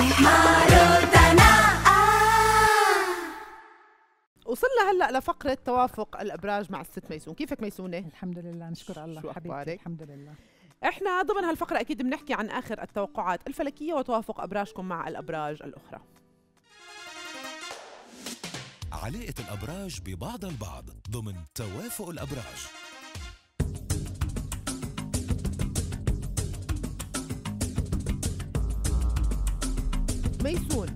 مارودانا آه. وصلنا هلا لفقرة توافق الأبراج مع الست ميسون، كيفك ميسونة؟ الحمد لله نشكر الله شو أخبارك؟ الحمد لله احنا ضمن هالفقرة أكيد بنحكي عن آخر التوقعات الفلكية وتوافق أبراجكم مع الأبراج الأخرى علاقه الأبراج ببعض البعض ضمن توافق الأبراج ميسون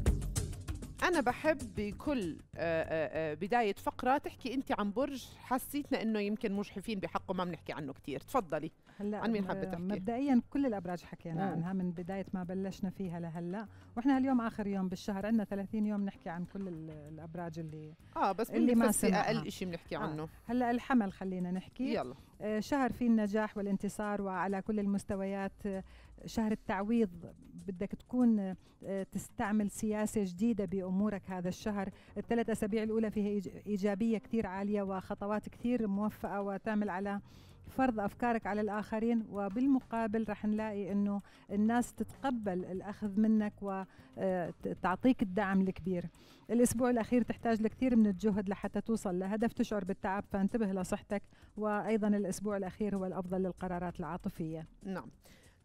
أنا بحب بكل آه، آه، آه، بداية فقرة تحكي أنت عن برج حسيتنا أنه يمكن مجحفين بحقه ما بنحكي عنه كثير تفضلي هلا عن مين حابة تحكي؟ مبدئيا كل الأبراج حكينا آه. عنها من بداية ما بلشنا فيها لهلا وإحنا اليوم آخر يوم بالشهر عندنا 30 يوم نحكي عن كل الأبراج اللي آه بس اللي ما أقل شيء بنحكي آه. عنه هلا الحمل خلينا نحكي يلا آه شهر فيه النجاح والانتصار وعلى كل المستويات آه شهر التعويض بدك تكون آه، تستعمل سياسة جديدة بأمورك هذا الشهر الثلاث أسابيع الأولى فيها إيجابية كثير عالية وخطوات كثير موفقة وتعمل على فرض افكارك على الاخرين وبالمقابل رح نلاقي انه الناس تتقبل الاخذ منك وتعطيك آه، الدعم الكبير. الاسبوع الاخير تحتاج لكثير من الجهد لحتى توصل لهدف تشعر بالتعب فانتبه لصحتك وايضا الاسبوع الاخير هو الافضل للقرارات العاطفيه. نعم.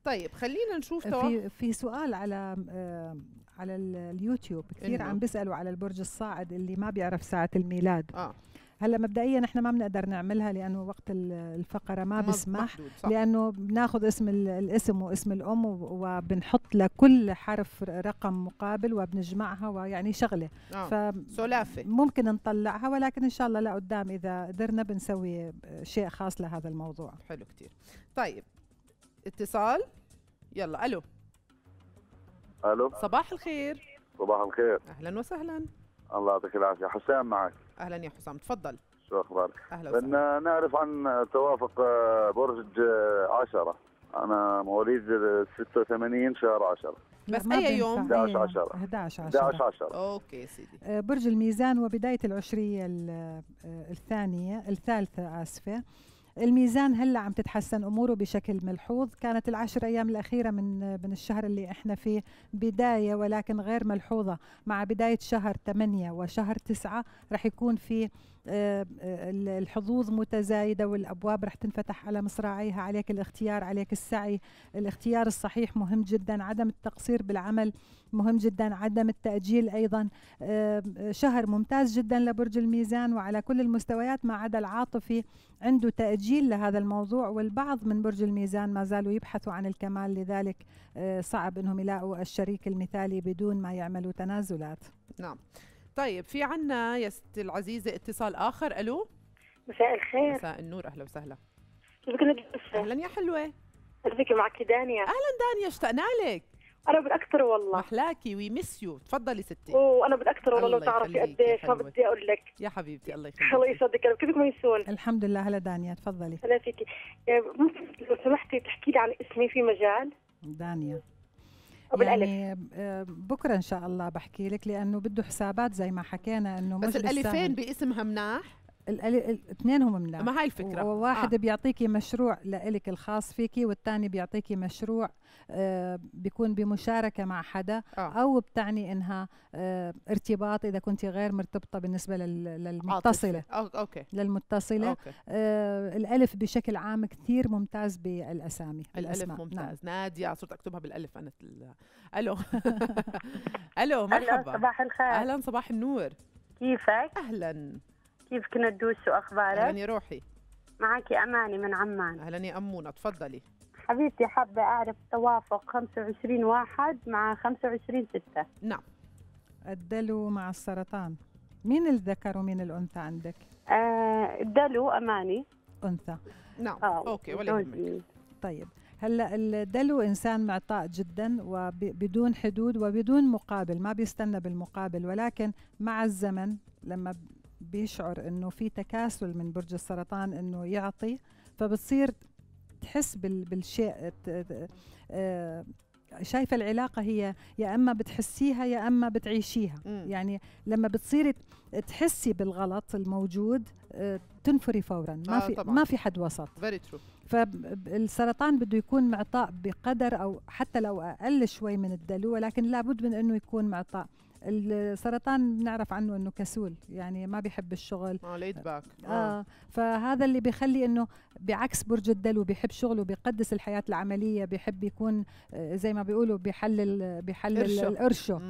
طيب خلينا نشوف في في سؤال على آه، على اليوتيوب كثير عم بيسالوا على البرج الصاعد اللي ما بيعرف ساعه الميلاد اه هلا مبدئيا احنا ما بنقدر نعملها لانه وقت الفقره ما بسمح لانه بناخذ اسم الاسم واسم الام وبنحط لكل حرف رقم مقابل وبنجمعها ويعني شغله آه. ممكن نطلعها ولكن ان شاء الله لقدام اذا قدرنا بنسوي شيء خاص لهذا الموضوع حلو كثير طيب اتصال يلا الو الو صباح الخير صباح الخير اهلا وسهلا الله يعطيك العافيه حسام معك اهلا يا حسام تفضل شو اخبارك اهلا وسهلا نعرف عن توافق آه، برج آه، عشرة انا مواليد 86 شهر 10 بس اي يوم 11 10 11 10 11 10 اوكي سيدي آه، برج الميزان وبدايه العشريه الثانيه الثالثه اسفه الميزان هلا عم تتحسن اموره بشكل ملحوظ كانت العشر ايام الاخيره من من الشهر اللي احنا فيه بدايه ولكن غير ملحوظه مع بدايه شهر 8 وشهر 9 رح يكون في آه، آه، الحظوظ متزايدة والأبواب رح تنفتح على مصراعيها عليك الاختيار عليك السعي الاختيار الصحيح مهم جدا عدم التقصير بالعمل مهم جدا عدم التأجيل أيضا آه، شهر ممتاز جدا لبرج الميزان وعلى كل المستويات ما عدا العاطفي عنده تأجيل لهذا الموضوع والبعض من برج الميزان ما زالوا يبحثوا عن الكمال لذلك صعب أنهم يلاقوا الشريك المثالي بدون ما يعملوا تنازلات نعم طيب في عنا يا ست العزيزة اتصال آخر ألو مساء الخير مساء النور أهلا وسهلا أهلا يا حلوة أهلا معك دانيا أهلا دانيا اشتقنا لك انا بالاكثر والله أحلاكي وي ميس يو تفضلي ستي اوه انا بالاكثر والله لو تعرفي قديش ما بدي اقول لك يا حبيبتي الله يخليك الله يسعدك كيفك ميسون الحمد لله هلا دانيا تفضلي هلا فيكي ممكن لو سمحتي تحكي لي عن اسمي في مجال دانيا وبالالف يعني آه، بكره ان شاء الله بحكي لك لانه بده حسابات زي ما حكينا انه بس الالفين باسمها مناح الاثنين هم مناح ما هاي الفكره وواحد آه. بيعطيكي مشروع لإلك الخاص فيكي والثاني بيعطيكي مشروع آه بيكون بمشاركه مع حدا آه. او بتعني انها آه ارتباط اذا كنت غير مرتبطه بالنسبه للمتصله آه. اوكي للمتصله أوكي. آه الالف بشكل عام كثير ممتاز بالاسامي الالف نعم. ممتاز نعم. ناديه صرت اكتبها بالالف انا الو الو مرحبا صباح الخير اهلا صباح النور كيفك اهلا كنا ندوش واخبارك؟ يعني روحي معك اماني من عمان اهلا يا امونه تفضلي حبيبتي حابه اعرف توافق 25 واحد مع 25 ستة نعم الدلو مع السرطان مين الذكر ومين الانثى عندك؟ آه الدلو اماني انثى نعم أوه. اوكي ولا يهمك طيب هلا الدلو انسان معطاء جدا وبدون حدود وبدون مقابل ما بيستنى بالمقابل ولكن مع الزمن لما بيشعر انه في تكاسل من برج السرطان انه يعطي فبتصير تحس بالشيء آه، شايفة العلاقة هي يا أما بتحسيها يا أما بتعيشيها م. يعني لما بتصيري تحسي بالغلط الموجود آه، تنفري فورا ما آه في طبعًا. ما في حد وسط Very true. فالسرطان بده يكون معطاء بقدر أو حتى لو أقل شوي من الدلو ولكن لابد من أنه يكون معطاء السرطان بنعرف عنه انه كسول يعني ما بيحب الشغل اه باك آه. اه فهذا اللي بيخلي انه بعكس برج الدلو بيحب شغله بيقدس الحياه العمليه بيحب يكون آه، زي ما بيقولوا بيحلل بيحلل قرشه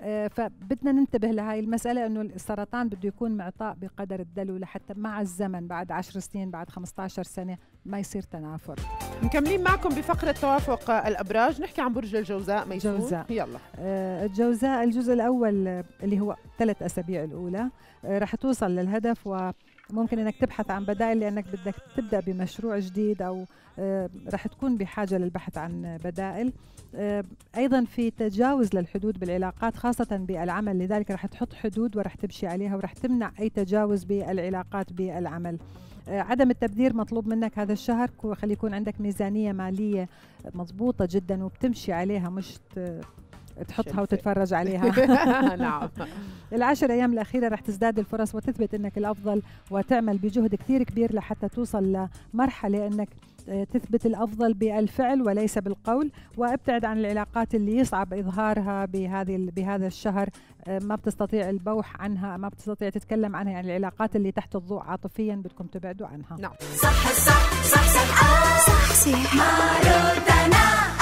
آه، فبدنا ننتبه لهي المسألة أنه السرطان بده يكون معطاء بقدر الدلو لحتى مع الزمن بعد 10 سنين بعد 15 سنة ما يصير تنافر مكملين معكم بفقرة توافق الأبراج نحكي عن برج الجوزاء ميسون جوزاء. يلا آه، الجوزاء الجزء الأول اللي هو ثلاث أسابيع الأولى آه، رح توصل للهدف و ممكن انك تبحث عن بدائل لانك بدك تبدا بمشروع جديد او آه، رح تكون بحاجه للبحث عن بدائل آه، ايضا في تجاوز للحدود بالعلاقات خاصه بالعمل لذلك رح تحط حدود ورح تمشي عليها ورح تمنع اي تجاوز بالعلاقات بالعمل آه، عدم التبذير مطلوب منك هذا الشهر خلي يكون عندك ميزانيه ماليه مضبوطه جدا وبتمشي عليها مش تحطها وتتفرج عليها نعم العشر ايام الاخيره رح تزداد الفرص وتثبت انك الافضل وتعمل بجهد كثير كبير لحتى توصل لمرحله انك تثبت الافضل بالفعل وليس بالقول وابتعد عن العلاقات اللي يصعب اظهارها بهذه بهذا الشهر ما بتستطيع البوح عنها ما بتستطيع تتكلم عنها يعني العلاقات اللي تحت الضوء عاطفيا بدكم تبعدوا عنها نعم صح صح صح صح صح صح, صح, صح, صح, صح, صح, صح, صح, صح